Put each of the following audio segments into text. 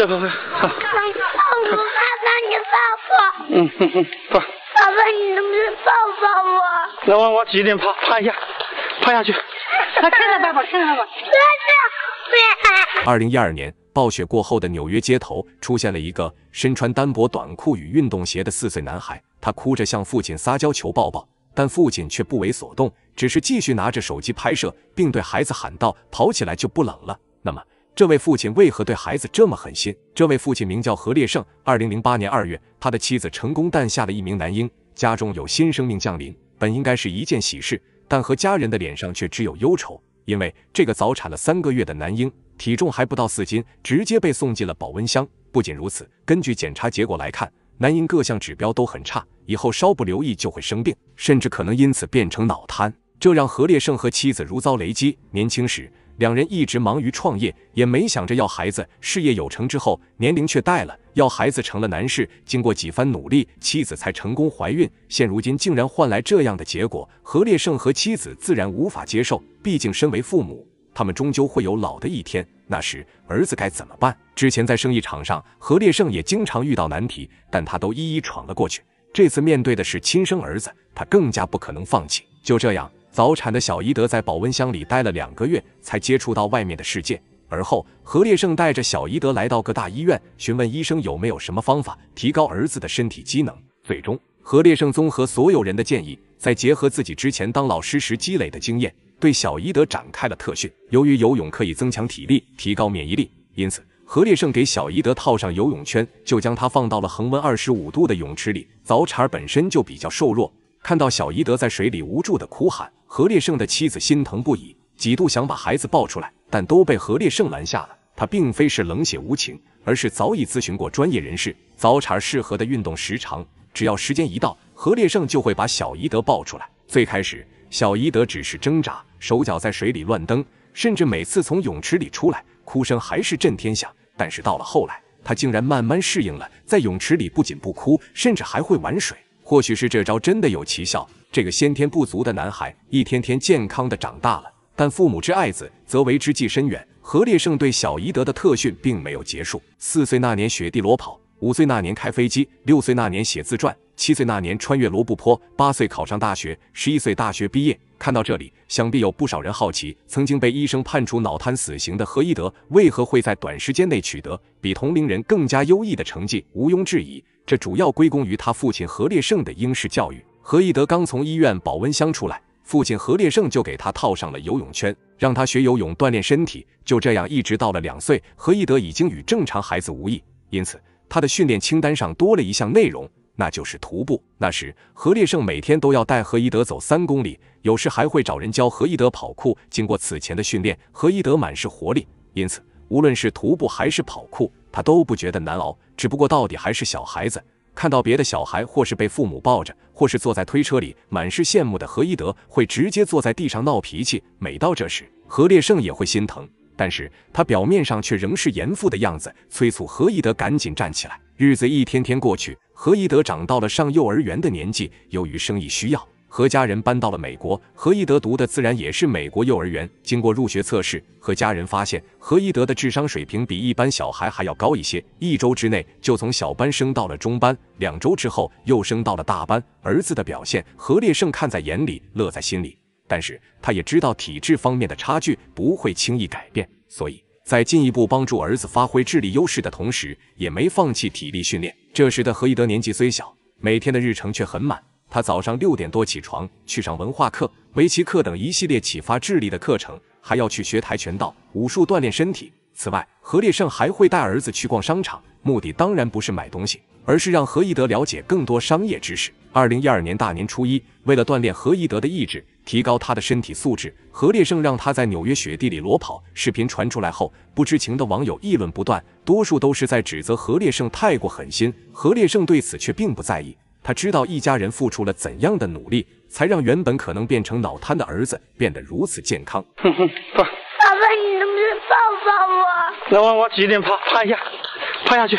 再跑，好。抱我，爸爸，你抱我。嗯哼哼，抱。爸爸，你能不能抱抱我？那往哪几点跑？趴一下，趴下去。看看爸，看看吧。儿子。二零一二年，暴雪过后的纽约街头出现了一个身穿单薄短裤与运动鞋的四岁男孩，他哭着向父亲撒娇求抱抱，但父亲却不为所动，只是继续拿着手机拍摄，并对孩子喊道：“跑起来就不冷了。”那么。这位父亲为何对孩子这么狠心？这位父亲名叫何烈胜。二零零八年二月，他的妻子成功诞下了一名男婴，家中有新生命降临，本应该是一件喜事，但和家人的脸上却只有忧愁，因为这个早产了三个月的男婴体重还不到四斤，直接被送进了保温箱。不仅如此，根据检查结果来看，男婴各项指标都很差，以后稍不留意就会生病，甚至可能因此变成脑瘫，这让何烈胜和妻子如遭雷击。年轻时。两人一直忙于创业，也没想着要孩子。事业有成之后，年龄却大了，要孩子成了难事。经过几番努力，妻子才成功怀孕。现如今竟然换来这样的结果，何烈胜和妻子自然无法接受。毕竟身为父母，他们终究会有老的一天，那时儿子该怎么办？之前在生意场上，何烈胜也经常遇到难题，但他都一一闯了过去。这次面对的是亲生儿子，他更加不可能放弃。就这样。早产的小伊德在保温箱里待了两个月，才接触到外面的世界。而后，何烈胜带着小伊德来到各大医院，询问医生有没有什么方法提高儿子的身体机能。最终，何烈胜综合所有人的建议，再结合自己之前当老师时积累的经验，对小伊德展开了特训。由于游泳可以增强体力、提高免疫力，因此何烈胜给小伊德套上游泳圈，就将他放到了恒温二十五度的泳池里。早产儿本身就比较瘦弱，看到小伊德在水里无助的哭喊。何烈胜的妻子心疼不已，几度想把孩子抱出来，但都被何烈胜拦下了。他并非是冷血无情，而是早已咨询过专业人士，早产儿适合的运动时长。只要时间一到，何烈胜就会把小伊德抱出来。最开始，小伊德只是挣扎，手脚在水里乱蹬，甚至每次从泳池里出来，哭声还是震天响。但是到了后来，他竟然慢慢适应了，在泳池里不仅不哭，甚至还会玩水。或许是这招真的有奇效。这个先天不足的男孩一天天健康的长大了，但父母之爱子，则为之计深远。何烈胜对小伊德的特训并没有结束。四岁那年雪地裸跑，五岁那年开飞机，六岁那年写自传，七岁那年穿越罗布泊，八岁考上大学，十一岁大学毕业。看到这里，想必有不少人好奇，曾经被医生判处脑瘫死刑的何伊德，为何会在短时间内取得比同龄人更加优异的成绩？毋庸置疑，这主要归功于他父亲何烈胜的英式教育。何一德刚从医院保温箱出来，父亲何烈胜就给他套上了游泳圈，让他学游泳锻炼身体。就这样，一直到了两岁，何一德已经与正常孩子无异。因此，他的训练清单上多了一项内容，那就是徒步。那时，何烈胜每天都要带何一德走三公里，有时还会找人教何一德跑酷。经过此前的训练，何一德满是活力，因此无论是徒步还是跑酷，他都不觉得难熬。只不过，到底还是小孩子。看到别的小孩，或是被父母抱着，或是坐在推车里，满是羡慕的何一德会直接坐在地上闹脾气。每到这时，何烈胜也会心疼，但是他表面上却仍是严父的样子，催促何一德赶紧站起来。日子一天天过去，何一德长到了上幼儿园的年纪，由于生意需要。和家人搬到了美国，何一德读的自然也是美国幼儿园。经过入学测试，何家人发现何一德的智商水平比一般小孩还要高一些，一周之内就从小班升到了中班，两周之后又升到了大班。儿子的表现，何烈胜看在眼里，乐在心里。但是他也知道体质方面的差距不会轻易改变，所以在进一步帮助儿子发挥智力优势的同时，也没放弃体力训练。这时的何一德年纪虽小，每天的日程却很满。他早上六点多起床去上文化课、围棋课等一系列启发智力的课程，还要去学跆拳道、武术锻炼身体。此外，何烈胜还会带儿子去逛商场，目的当然不是买东西，而是让何一德了解更多商业知识。二零一二年大年初一，为了锻炼何一德的意志，提高他的身体素质，何烈胜让他在纽约雪地里裸跑。视频传出来后，不知情的网友议论不断，多数都是在指责何烈胜太过狠心。何烈胜对此却并不在意。他知道一家人付出了怎样的努力，才让原本可能变成脑瘫的儿子变得如此健康。爸爸，你能不能抱抱我？来，往我脚跑，趴一下，趴下去。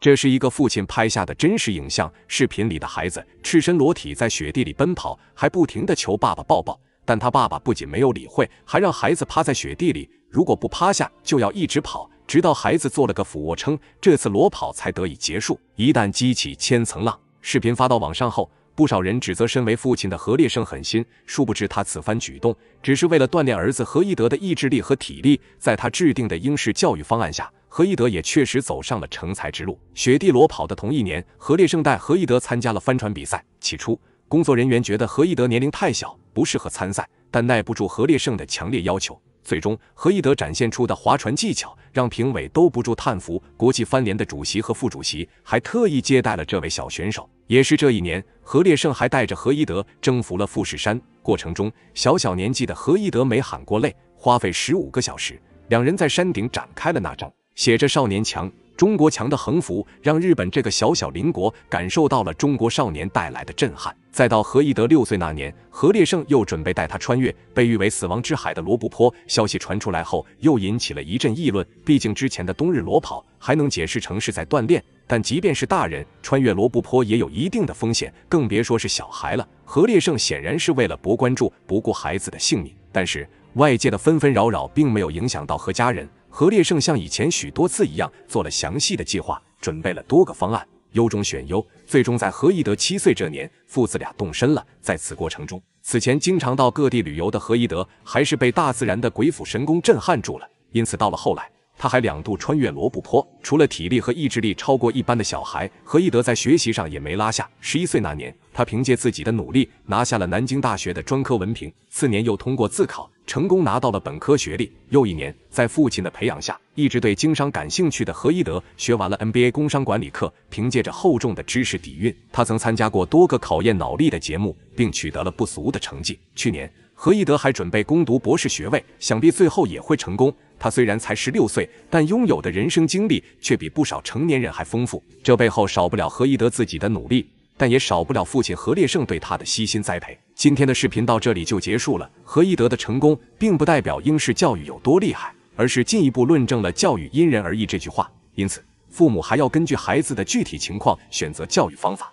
这是一个父亲拍下的真实影像，视频里的孩子赤身裸体在雪地里奔跑，还不停的求爸爸抱抱。但他爸爸不仅没有理会，还让孩子趴在雪地里，如果不趴下就要一直跑。直到孩子做了个俯卧撑，这次裸跑才得以结束。一旦激起千层浪，视频发到网上后，不少人指责身为父亲的何烈胜狠心。殊不知，他此番举动只是为了锻炼儿子何一德的意志力和体力。在他制定的英式教育方案下，何一德也确实走上了成才之路。雪地裸跑的同一年，何烈胜带何一德参加了帆船比赛。起初，工作人员觉得何一德年龄太小，不适合参赛，但耐不住何烈胜的强烈要求。最终，何一德展现出的划船技巧让评委都不住叹服。国际帆联的主席和副主席还特意接待了这位小选手。也是这一年，何烈胜还带着何一德征服了富士山。过程中，小小年纪的何一德没喊过累，花费十五个小时，两人在山顶展开了那张写着“少年强”。中国强的横幅让日本这个小小邻国感受到了中国少年带来的震撼。再到何一德六岁那年，何烈胜又准备带他穿越被誉为“死亡之海”的罗布泊。消息传出来后，又引起了一阵议论。毕竟之前的冬日裸跑还能解释成是在锻炼，但即便是大人穿越罗布泊也有一定的风险，更别说是小孩了。何烈胜显然是为了博关注，不顾孩子的性命。但是外界的纷纷扰扰并没有影响到何家人。何烈胜像以前许多次一样做了详细的计划，准备了多个方案，优中选优，最终在何一德七岁这年，父子俩动身了。在此过程中，此前经常到各地旅游的何一德，还是被大自然的鬼斧神工震撼住了。因此，到了后来，他还两度穿越罗布泊。除了体力和意志力超过一般的小孩，何一德在学习上也没拉下。十一岁那年。他凭借自己的努力拿下了南京大学的专科文凭，次年又通过自考成功拿到了本科学历。又一年，在父亲的培养下，一直对经商感兴趣的何一德学完了 NBA 工商管理课。凭借着厚重的知识底蕴，他曾参加过多个考验脑力的节目，并取得了不俗的成绩。去年，何一德还准备攻读博士学位，想必最后也会成功。他虽然才十六岁，但拥有的人生经历却比不少成年人还丰富。这背后少不了何一德自己的努力。但也少不了父亲何烈胜对他的悉心栽培。今天的视频到这里就结束了。何一德的成功，并不代表英式教育有多厉害，而是进一步论证了“教育因人而异”这句话。因此，父母还要根据孩子的具体情况选择教育方法。